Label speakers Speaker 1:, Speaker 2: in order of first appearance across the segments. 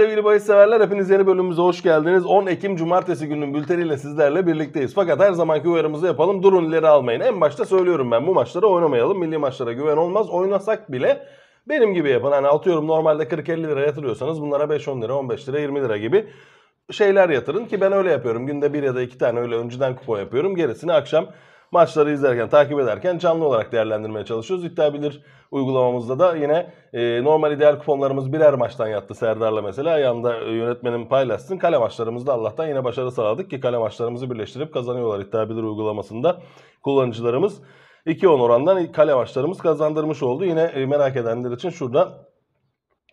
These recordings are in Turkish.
Speaker 1: sevgili bahis severler. Hepiniz yeni bölümümüze hoş geldiniz. 10 Ekim Cumartesi gününün bülteniyle sizlerle birlikteyiz. Fakat her zamanki uyarımızı yapalım. Durun ileri almayın. En başta söylüyorum ben bu maçları oynamayalım. Milli maçlara güven olmaz. Oynasak bile benim gibi yapın. Hani atıyorum normalde 40-50 lira yatırıyorsanız bunlara 5-10 lira, 15 lira, 20 lira gibi şeyler yatırın. Ki ben öyle yapıyorum. Günde bir ya da iki tane öyle önceden kupon yapıyorum. Gerisini akşam maçları izlerken, takip ederken canlı olarak değerlendirmeye çalışıyoruz. İddia Bilir uygulamamızda da yine e, normal ideal kuponlarımız birer maçtan yattı Serdar'la mesela. Yanında e, yönetmenim paylaşsın. Kale maçlarımızda Allah'tan yine başarı sağladık ki kale maçlarımızı birleştirip kazanıyorlar İddia Bilir uygulamasında kullanıcılarımız. 2-10 orandan kale maçlarımız kazandırmış oldu. Yine e, merak edenler için şurada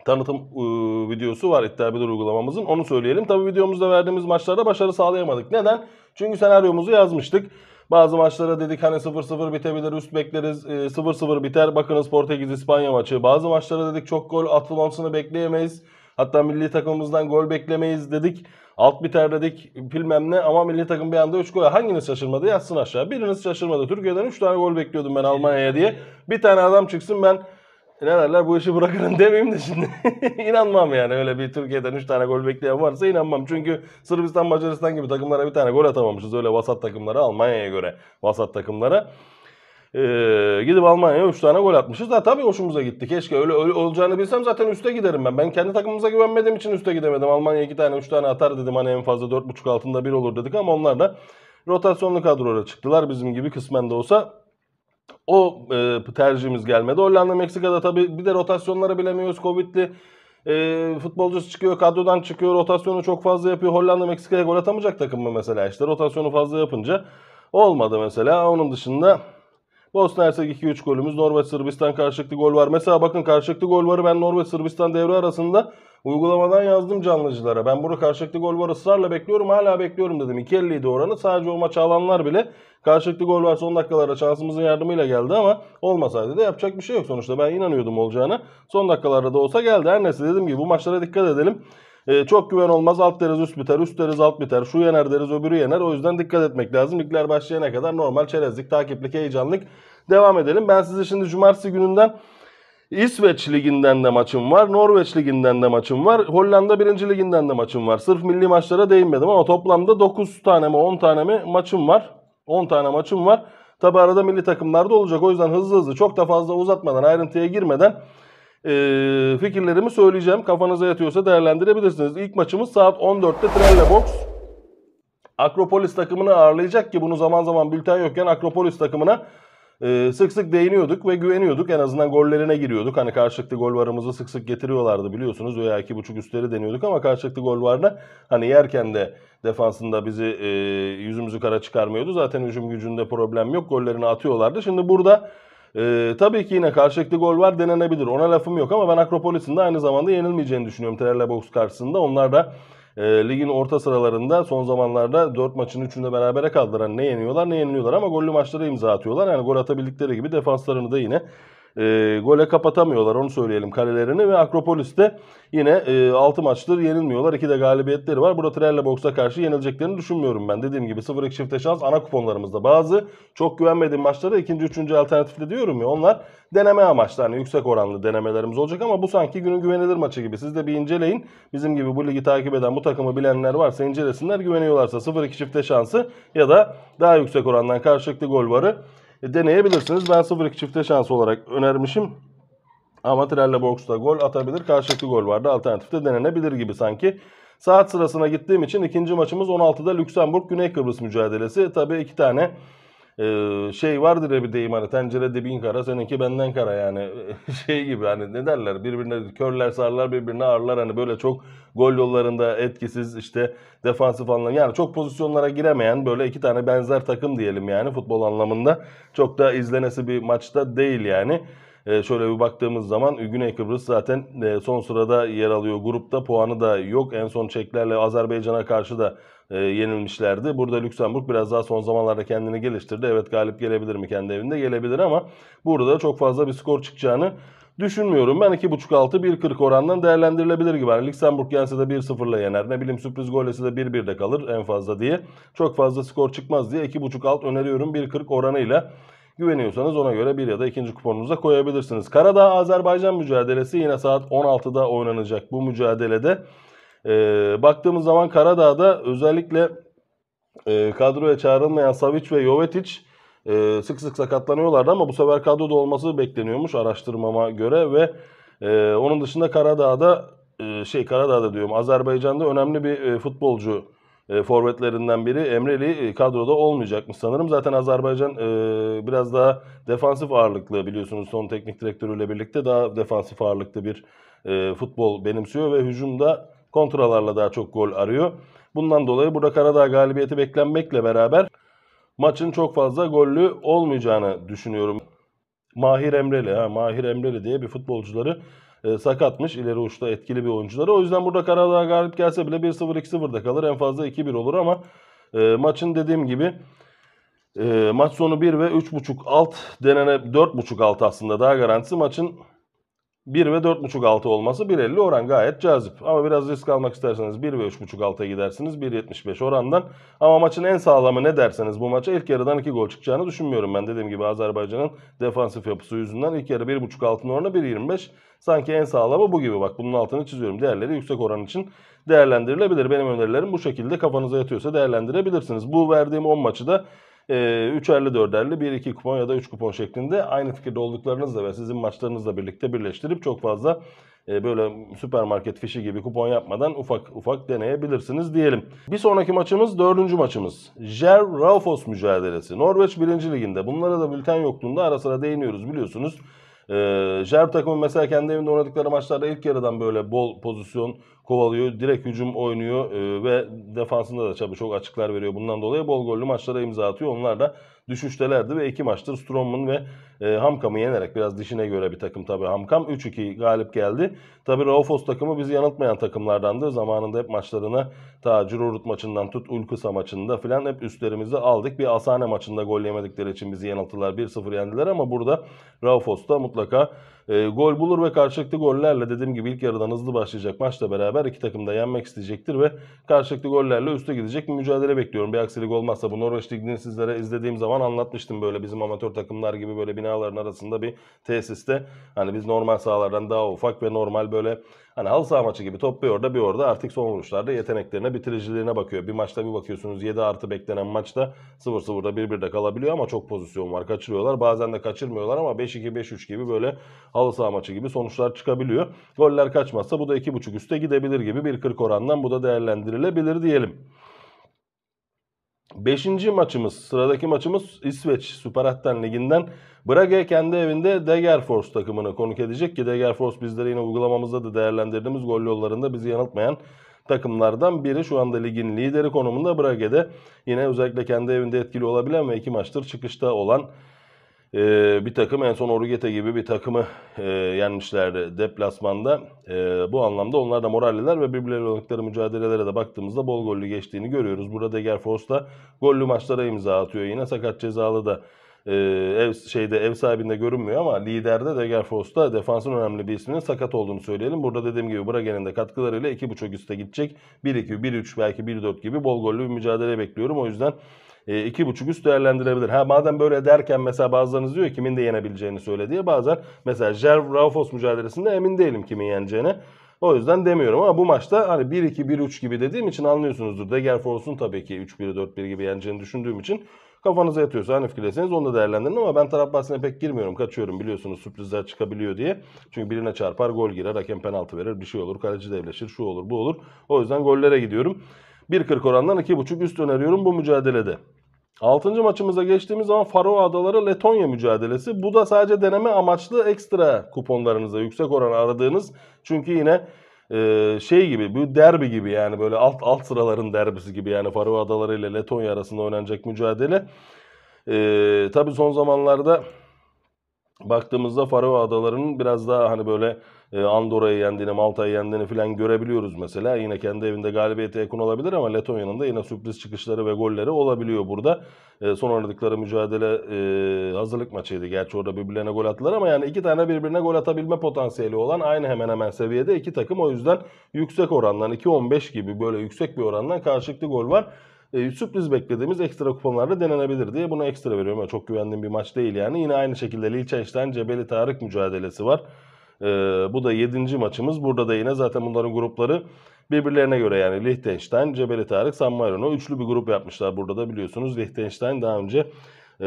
Speaker 1: tanıtım e, videosu var iddia bilir uygulamamızın. Onu söyleyelim. Tabi videomuzda verdiğimiz maçlarda başarı sağlayamadık. Neden? Çünkü senaryomuzu yazmıştık. Bazı maçlara dedik hani 0-0 bitebilir, üst bekleriz, 0-0 e, biter. Bakınız Portekiz İspanya maçı. Bazı maçlara dedik çok gol atılmasını bekleyemeyiz. Hatta milli takımımızdan gol beklemeyiz dedik. Alt biter dedik bilmem ne ama milli takım bir anda 3 gol. Hanginiz şaşırmadı yazsın aşağı. Biriniz şaşırmadı. Türkiye'den 3 tane gol bekliyordum ben Almanya'ya diye. Bir tane adam çıksın ben ne derler bu işi bırakırım demeyeyim de şimdi. inanmam yani öyle bir Türkiye'den 3 tane gol bekleyen varsa inanmam. Çünkü Sırbistan Macaristan gibi takımlara bir tane gol atamamışız. Öyle vasat takımlara Almanya'ya göre vasat takımlara. Ee, gidip Almanya'ya 3 tane gol atmışız. Da tabii hoşumuza gitti. Keşke öyle, öyle olacağını bilsem zaten üste giderim ben. Ben kendi takımımıza güvenmediğim için üste gidemedim. Almanya 2 tane 3 tane atar dedim. Hani en fazla 4.5 altında 1 olur dedik ama onlar da rotasyonlu kadroyla çıktılar. Bizim gibi kısmen de olsa o e, tercihimiz gelmedi. Hollanda, Meksika'da tabii bir de rotasyonlara bilemiyoruz. Covid'li e, futbolcusu çıkıyor, kadrodan çıkıyor, rotasyonu çok fazla yapıyor. Hollanda, Meksika'ya gol atamayacak takım mı mesela? işte? rotasyonu fazla yapınca olmadı mesela. Onun dışında Bosna Hersek 2-3 golümüz. Norveç Sırbistan karşılıklı gol var. Mesela bakın karşılıklı gol varı ben Norveç Sırbistan devre arasında Uygulamadan yazdım canlıcılara. Ben burada karşılıklı gol var ısrarla bekliyorum. Hala bekliyorum dedim. 2.57 oranı. Sadece o maç alanlar bile karşılıklı gol var son dakikalarda şansımızın yardımıyla geldi ama olmasaydı da yapacak bir şey yok sonuçta. Ben inanıyordum olacağına. Son dakikalarda da olsa geldi. Her neyse dedim ki bu maçlara dikkat edelim. Ee, çok güven olmaz. Alt deriz üst biter, üst deriz alt biter. Şu yener deriz öbürü yener. O yüzden dikkat etmek lazım. Ligler başlayana kadar normal çerezlik, takiplik, heyecanlık devam edelim. Ben size şimdi cumartesi gününden İsveç liginden de maçım var. Norveç liginden de maçım var. Hollanda 1. liginden de maçım var. Sırf milli maçlara değinmedim ama toplamda 9 tane mi 10 tane mi maçım var. 10 tane maçım var. Tabi arada milli takımlarda olacak. O yüzden hızlı hızlı çok da fazla uzatmadan ayrıntıya girmeden e, fikirlerimi söyleyeceğim. Kafanıza yatıyorsa değerlendirebilirsiniz. İlk maçımız saat 14'te Trelle Box. Akropolis takımını ağırlayacak ki bunu zaman zaman bülten yokken Akropolis takımına ee, sık sık değiniyorduk ve güveniyorduk. En azından gollerine giriyorduk. Hani karşılıklı gol varımızı sık sık getiriyorlardı biliyorsunuz. Veya iki buçuk üstleri deniyorduk ama karşılıklı gol varına hani yerken de defansında bizi e, yüzümüzü kara çıkarmıyordu. Zaten hücum gücünde problem yok. Gollerini atıyorlardı. Şimdi burada ee, tabii ki yine karşılıklı gol var denenebilir. Ona lafım yok ama ben Akropolis'in de aynı zamanda yenilmeyeceğini düşünüyorum Trelleborg karşısında. Onlar da e, ligin orta sıralarında son zamanlarda 4 maçın 3'ünde berabere kaldılar. Hani ne yeniyorlar ne yeniliyorlar ama gollü maçlara imza atıyorlar. Yani gol atabildikleri gibi defanslarını da yine e, gole kapatamıyorlar onu söyleyelim kalelerini ve Akropolis'te yine e, 6 maçtır yenilmiyorlar. 2 de galibiyetleri var. Burada Trelle Box'a karşı yenileceklerini düşünmüyorum ben. Dediğim gibi 0-2 çifte şans ana kuponlarımızda. Bazı çok güvenmediğim maçlarda ikinci, üçüncü alternatifle diyorum ya onlar deneme amaçlı. Hani yüksek oranlı denemelerimiz olacak ama bu sanki günün güvenilir maçı gibi. Siz de bir inceleyin. Bizim gibi bu ligi takip eden bu takımı bilenler varsa incelesinler. Güveniyorlarsa 0-2 çifte şansı ya da daha yüksek orandan karşılıklı gol varı e, deneyebilirsiniz. Ben 0-2 çifte şans olarak önermişim. Amatörlerle Trelle Box'ta gol atabilir. Karşılıklı gol vardı. Alternatifte denenebilir gibi sanki. Saat sırasına gittiğim için ikinci maçımız 16'da Lüksemburg Güney Kıbrıs mücadelesi. Tabii iki tane e, şey vardır ya bir deyim hani tencerede bin kara seninki benden kara yani şey gibi hani ne derler birbirine körler sarlar birbirine ağırlar hani böyle çok gol yollarında etkisiz işte defansif anlamda yani çok pozisyonlara giremeyen böyle iki tane benzer takım diyelim yani futbol anlamında çok da izlenesi bir maçta değil yani. Ee, şöyle bir baktığımız zaman Güney Kıbrıs zaten e, son sırada yer alıyor. Grupta puanı da yok. En son Çeklerle Azerbaycan'a karşı da e, yenilmişlerdi. Burada Lüksemburg biraz daha son zamanlarda kendini geliştirdi. Evet galip gelebilir mi kendi evinde? Gelebilir ama burada da çok fazla bir skor çıkacağını düşünmüyorum. Ben 2.5-6-1.40 orandan değerlendirilebilir gibi. Yani Luxemburg yense de 1-0'la yener. Ne bileyim sürpriz gol ise de 1-1'de kalır en fazla diye. Çok fazla skor çıkmaz diye 2.5 alt öneriyorum 1.40 oranıyla. Güveniyorsanız ona göre bir ya da ikinci kuponunuza koyabilirsiniz. Karadağ-Azerbaycan mücadelesi yine saat 16'da oynanacak bu mücadelede. E, baktığımız zaman Karadağ'da özellikle e, kadroya çağrılmayan Savic ve Jovetic e, sık sık sakatlanıyorlardı ama bu sefer kadroda olması bekleniyormuş araştırmama göre ve e, onun dışında Karadağ'da e, şey Karadağ'da diyorum Azerbaycan'da önemli bir e, futbolcu e, forvetlerinden biri Emreli e, kadroda olmayacakmış sanırım. Zaten Azerbaycan e, biraz daha defansif ağırlıklı biliyorsunuz son teknik direktörüyle birlikte daha defansif ağırlıklı bir e, futbol benimsiyor ve hücumda kontralarla daha çok gol arıyor. Bundan dolayı burada Karadağ galibiyeti beklenmekle beraber maçın çok fazla gollü olmayacağını düşünüyorum. Mahir Emreli, ha, Mahir Emreli diye bir futbolcuları e, sakatmış. ileri uçta etkili bir oyuncuları. O yüzden burada Karadağ galip gelse bile 1-0-2-0'da kalır. En fazla 2-1 olur ama e, maçın dediğim gibi e, maç sonu 1 ve 3.5 alt denene 4.5 alt aslında daha garantisi maçın 1 ve 4.5 altı olması 1.50 oran gayet cazip. Ama biraz risk almak isterseniz 1 ve 3.5 alta gidersiniz 1.75 orandan. Ama maçın en sağlamı ne derseniz bu maça ilk yarıdan 2 gol çıkacağını düşünmüyorum ben. Dediğim gibi Azerbaycan'ın defansif yapısı yüzünden ilk yarı 1.5 altın oranı 1.25. Sanki en sağlamı bu gibi bak bunun altını çiziyorum. Değerleri yüksek oran için değerlendirilebilir. Benim önerilerim bu şekilde kafanıza yatıyorsa değerlendirebilirsiniz. Bu verdiğim 10 maçı da e, üçerli dörderli bir iki kupon ya da üç kupon şeklinde aynı fikirde olduklarınızla ve sizin maçlarınızla birlikte birleştirip çok fazla e, böyle süpermarket fişi gibi kupon yapmadan ufak ufak deneyebilirsiniz diyelim. Bir sonraki maçımız dördüncü maçımız. Jer Raufos mücadelesi. Norveç 1. Liginde. Bunlara da bülten yokluğunda ara sıra değiniyoruz biliyorsunuz. Ee, Jerv takımı mesela kendi evinde oynadıkları maçlarda ilk yarıdan böyle bol pozisyon kovalıyor. Direkt hücum oynuyor e, ve defansında da çabuk çok açıklar veriyor. Bundan dolayı bol gollü maçlara imza atıyor. Onlar da düşüştelerdi ve iki maçtır Stromun ve e, Hamkam'ı yenerek biraz dişine göre bir takım tabii Hamkam 3-2 galip geldi. Tabii Raufos takımı bizi yanıltmayan takımlardandı. Zamanında hep maçlarına ta Cirurut maçından tut Ulkusa maçında filan hep üstlerimizi aldık. Bir Asane maçında gol yemedikleri için bizi yanılttılar. 1-0 yendiler ama burada da mutlaka e, gol bulur ve karşılıklı gollerle dediğim gibi ilk yarıdan hızlı başlayacak maçla beraber iki takım da yenmek isteyecektir ve karşılıklı gollerle üste gidecek bir mücadele bekliyorum. Bir aksilik olmazsa bu Norveç Ligi'ni sizlere izlediğim zaman anlatmıştım böyle bizim amatör takımlar gibi böyle binaların arasında bir tesiste. Hani biz normal sahalardan daha ufak ve normal böyle Hani halı saha maçı gibi top bir orada bir orada artık son vuruşlarda yeteneklerine, bitiriciliğine bakıyor. Bir maçta bir bakıyorsunuz 7 artı beklenen maçta 0-0'da 1-1'de kalabiliyor ama çok pozisyon var. Kaçırıyorlar. Bazen de kaçırmıyorlar ama 5-2-5-3 gibi böyle halı saha maçı gibi sonuçlar çıkabiliyor. Goller kaçmazsa bu da 2.5 üste gidebilir gibi bir 40 orandan bu da değerlendirilebilir diyelim. Beşinci maçımız, sıradaki maçımız İsveç Süper Hattan Ligi'nden Brage kendi evinde Degerfors takımını konuk edecek ki Degerfors bizleri yine uygulamamızda da değerlendirdiğimiz gol yollarında bizi yanıltmayan takımlardan biri. Şu anda ligin lideri konumunda Brage'de yine özellikle kendi evinde etkili olabilen ve iki maçtır çıkışta olan e, bir takım en son Orugeta gibi bir takımı e, yenmişlerdi deplasmanda. E, bu anlamda onlar da moralliler ve birbirleriyle oynadıkları mücadelelere de baktığımızda bol gollü geçtiğini görüyoruz. Burada Degerfors da gollü maçlara imza atıyor yine. Sakat cezalı da e, ev şeyde ev sahibinde görünmüyor ama liderde da defansın önemli bir isminin sakat olduğunu söyleyelim. Burada dediğim gibi Bragen'in de katkılarıyla 2.5 üste gidecek. 1-2, 1-3 belki 1-4 gibi bol gollü bir mücadele bekliyorum. O yüzden e, iki buçuk üst değerlendirebilir. Ha madem böyle derken mesela bazılarınız diyor kimin de yenebileceğini söyle diye. Bazen mesela Jerv Raufos mücadelesinde emin değilim kimin yeneceğine. O yüzden demiyorum ama bu maçta hani 1-2-1-3 gibi dediğim için anlıyorsunuzdur. Degerfors'un tabii ki 3-1-4-1 gibi yeneceğini düşündüğüm için kafanıza yatıyorsa hani fikirleyseniz onu da değerlendirin ama ben taraf bahsine pek girmiyorum. Kaçıyorum biliyorsunuz sürprizler çıkabiliyor diye. Çünkü birine çarpar gol girer, hakem penaltı verir, bir şey olur, kaleci devleşir, şu olur, bu olur. O yüzden gollere gidiyorum. 1.40 orandan 2.5 üst öneriyorum bu mücadelede. Altıncı maçımıza geçtiğimiz zaman Faro Adaları Letonya mücadelesi. Bu da sadece deneme amaçlı ekstra kuponlarınıza yüksek oran aradığınız. Çünkü yine e, şey gibi bir derbi gibi yani böyle alt alt sıraların derbisi gibi yani Faro Adaları ile Letonya arasında oynanacak mücadele. E, tabii son zamanlarda baktığımızda Faroe Adaları'nın biraz daha hani böyle e, Andorra'yı yendiğini, Malta'yı yendiğini falan görebiliyoruz mesela. Yine kendi evinde galibiyete yakın olabilir ama Letonya'nın da yine sürpriz çıkışları ve golleri olabiliyor burada. E, son oynadıkları mücadele e, hazırlık maçıydı. Gerçi orada birbirlerine gol attılar ama yani iki tane birbirine gol atabilme potansiyeli olan aynı hemen hemen seviyede iki takım. O yüzden yüksek orandan 2-15 gibi böyle yüksek bir orandan karşılıklı gol var e, sürpriz beklediğimiz ekstra kuponlarda denenebilir diye buna ekstra veriyorum. Yani çok güvendiğim bir maç değil yani. Yine aynı şekilde Liechtenstein Cebeli Tarık mücadelesi var. E, bu da 7. maçımız. Burada da yine zaten bunların grupları birbirlerine göre yani Liechtenstein, Cebeli Tarık, San Marino üçlü bir grup yapmışlar burada da biliyorsunuz. Liechtenstein daha önce e,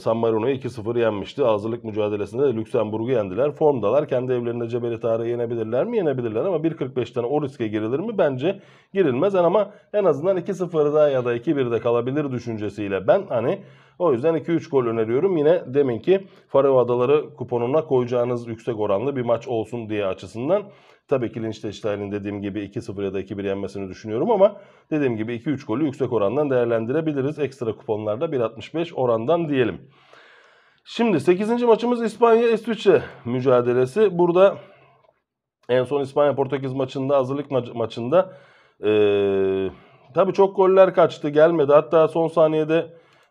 Speaker 1: San Marino'yu 2-0 yenmişti. Hazırlık mücadelesinde de Lüksemburg'u yendiler. Formdalar. Kendi evlerinde Cebeli Tarık'ı yenebilirler mi? Yenebilirler ama 1.45'ten o riske girilir mi? Bence girilmez yani ama en azından 2-0'da ya da 2-1'de kalabilir düşüncesiyle ben hani o yüzden 2-3 gol öneriyorum. Yine demin ki Faroe Adaları kuponuna koyacağınız yüksek oranlı bir maç olsun diye açısından Tabii ki Liechtenstein'in dediğim gibi 2-0 ya da 2-1 yenmesini düşünüyorum ama dediğim gibi 2-3 golü yüksek orandan değerlendirebiliriz. Ekstra kuponlarda 1.65 orandan diyelim. Şimdi 8. maçımız İspanya-İsviçre mücadelesi. Burada en son İspanya-Portekiz maçında hazırlık ma- maçında ee, tabii çok goller kaçtı gelmedi. Hatta son saniyede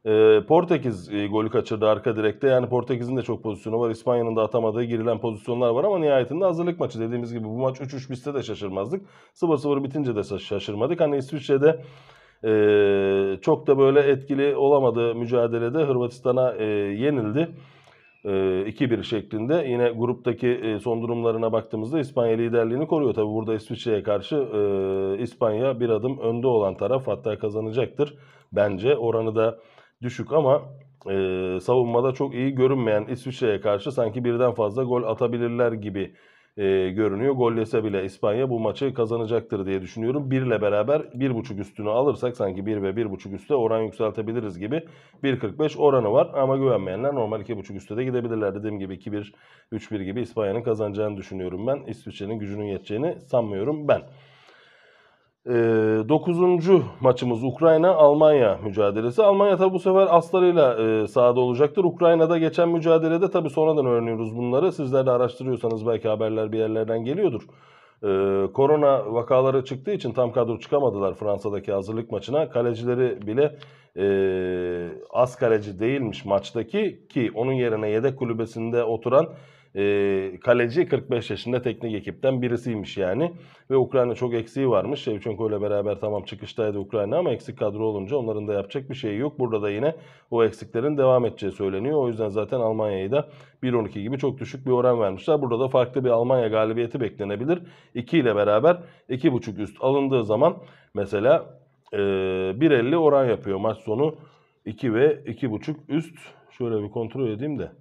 Speaker 1: ee, Portekiz e, golü kaçırdı arka direkte. Yani Portekiz'in de çok pozisyonu var. İspanya'nın da atamadığı girilen pozisyonlar var ama nihayetinde hazırlık maçı. Dediğimiz gibi bu maç 3-3 bitse de şaşırmazdık. 0-0 bitince de şaşırmadık. Hani İsviçre'de e, çok da böyle etkili olamadı mücadelede Hırvatistan'a e, yenildi. 2-1 şeklinde. Yine gruptaki son durumlarına baktığımızda İspanya liderliğini koruyor. Tabi burada İsviçre'ye karşı İspanya bir adım önde olan taraf hatta kazanacaktır. Bence oranı da düşük ama e, savunmada çok iyi görünmeyen İsviçre'ye karşı sanki birden fazla gol atabilirler gibi e, görünüyor. Gollese bile İspanya bu maçı kazanacaktır diye düşünüyorum. 1 ile beraber buçuk üstünü alırsak sanki bir ve bir buçuk üstte oran yükseltebiliriz gibi 1.45 oranı var. Ama güvenmeyenler normal iki buçuk üstte de gidebilirler. Dediğim gibi 2-1, 3-1 gibi İspanya'nın kazanacağını düşünüyorum ben. İsviçre'nin gücünün yeteceğini sanmıyorum ben. Ee, dokuzuncu maçımız Ukrayna-Almanya mücadelesi. Almanya tabi bu sefer aslarıyla e, sahada olacaktır. Ukrayna'da geçen mücadelede tabi sonradan öğreniyoruz bunları. Sizler de araştırıyorsanız belki haberler bir yerlerden geliyordur. Ee, korona vakaları çıktığı için tam kadro çıkamadılar Fransa'daki hazırlık maçına. Kalecileri bile e, az kaleci değilmiş maçtaki ki onun yerine yedek kulübesinde oturan e, kaleci 45 yaşında teknik ekipten birisiymiş yani. Ve Ukrayna çok eksiği varmış. Şevçenko ile beraber tamam çıkıştaydı Ukrayna ama eksik kadro olunca onların da yapacak bir şey yok. Burada da yine o eksiklerin devam edeceği söyleniyor. O yüzden zaten Almanya'yı da 1-12 gibi çok düşük bir oran vermişler. Burada da farklı bir Almanya galibiyeti beklenebilir. 2 ile beraber 2.5 üst alındığı zaman mesela e, 1.50 oran yapıyor maç sonu. 2 ve 2.5 üst. Şöyle bir kontrol edeyim de.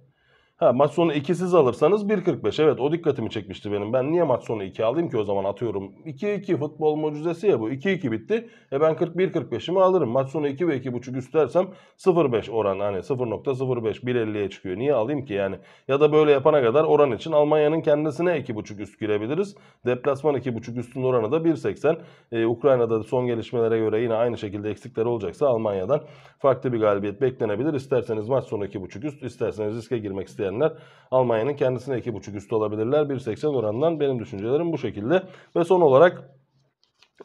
Speaker 1: Ha maç sonu 2 siz alırsanız 1.45. Evet o dikkatimi çekmişti benim. Ben niye maç sonu 2 alayım ki o zaman atıyorum. 2-2 futbol mucizesi ya bu. 2-2 bitti. E ben 41-45'imi alırım. Maç sonu 2 ve 2.5 üstlersem 0.5 oran. Hani 0.05 1.50'ye çıkıyor. Niye alayım ki yani? Ya da böyle yapana kadar oran için Almanya'nın kendisine 2.5 üst girebiliriz. Deplasman 2.5 üstün oranı da 1.80. Ee, Ukrayna'da son gelişmelere göre yine aynı şekilde eksikler olacaksa Almanya'dan farklı bir galibiyet beklenebilir. İsterseniz maç sonu 2.5 üst, isterseniz riske girmek isteyen isteyenler Almanya'nın kendisine 2.5 üstü olabilirler. 1.80 oranından benim düşüncelerim bu şekilde. Ve son olarak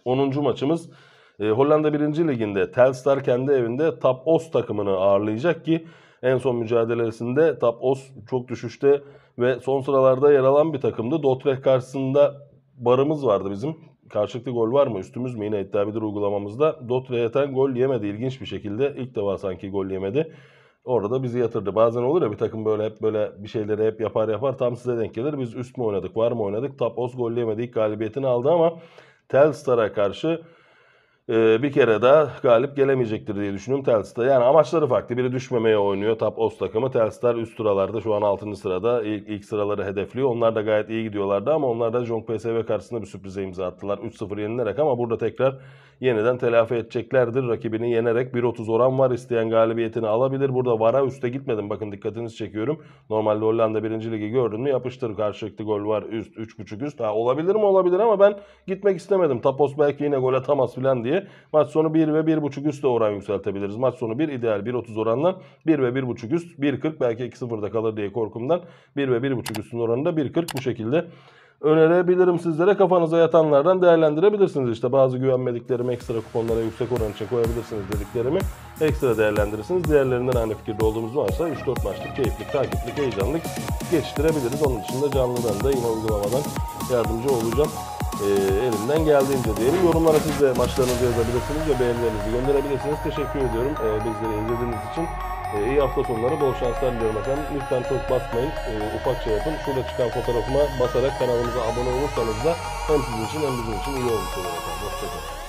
Speaker 1: 10. maçımız e, Hollanda 1. Liginde Telstar kendi evinde Tapos takımını ağırlayacak ki en son mücadelesinde Tapos çok düşüşte ve son sıralarda yer alan bir takımdı. Dordrecht karşısında barımız vardı bizim. Karşılıklı gol var mı? Üstümüz mü? Yine iddia uygulamamızda. Dordrecht'ten gol yemedi ilginç bir şekilde. ilk defa sanki gol yemedi. Orada da bizi yatırdı. Bazen olur ya bir takım böyle hep böyle bir şeyleri hep yapar yapar tam size denk gelir. Biz üst mü oynadık, var mı oynadık? Tapos golleyemedi. İlk galibiyetini aldı ama Telstar'a karşı e, bir kere daha galip gelemeyecektir diye düşünüyorum Telstar. Yani amaçları farklı. Biri düşmemeye oynuyor. Tapos takımı. Telstar üst sıralarda şu an 6. sırada. ilk, ilk sıraları hedefliyor. Onlar da gayet iyi gidiyorlardı ama onlar da Jong PSV karşısında bir sürprize imza attılar. 3-0 yenilerek ama burada tekrar yeniden telafi edeceklerdir. Rakibini yenerek 1.30 oran var. isteyen galibiyetini alabilir. Burada VAR'a üste gitmedim. Bakın dikkatinizi çekiyorum. Normalde Hollanda 1. Ligi gördün mü yapıştır. Karşılıklı gol var. Üst 3.5 üst. Ha, olabilir mi? Olabilir ama ben gitmek istemedim. Tapos belki yine gol atamaz filan diye dolayı maç sonu 1 ve 1.5 üstle oran yükseltebiliriz. Maç sonu 1 ideal 1.30 oranla 1 ve 1.5 üst 1.40 belki 2.0'da kalır diye korkumdan 1 ve 1.5 üstün oranında 1.40 bu şekilde önerebilirim sizlere. Kafanıza yatanlardan değerlendirebilirsiniz. işte bazı güvenmediklerimi ekstra kuponlara yüksek oran için koyabilirsiniz dediklerimi ekstra değerlendirirsiniz. Diğerlerinden aynı fikirde olduğumuz varsa 3-4 maçlık keyifli takiplik, heyecanlık geçiştirebiliriz. Onun için de canlıdan da yine uygulamadan yardımcı olacağım e, elimden geldiğince diyelim. Yorumlara siz de maçlarınızı yazabilirsiniz ve beğenilerinizi gönderebilirsiniz. Teşekkür ediyorum e, bizleri izlediğiniz için. E, iyi hafta sonları, bol şanslar diliyorum efendim. Lütfen çok basmayın, e, ufakça yapın. Şurada çıkan fotoğrafıma basarak kanalımıza abone olursanız da hem sizin için hem bizim için iyi olmuş olur efendim. Hoşçakalın.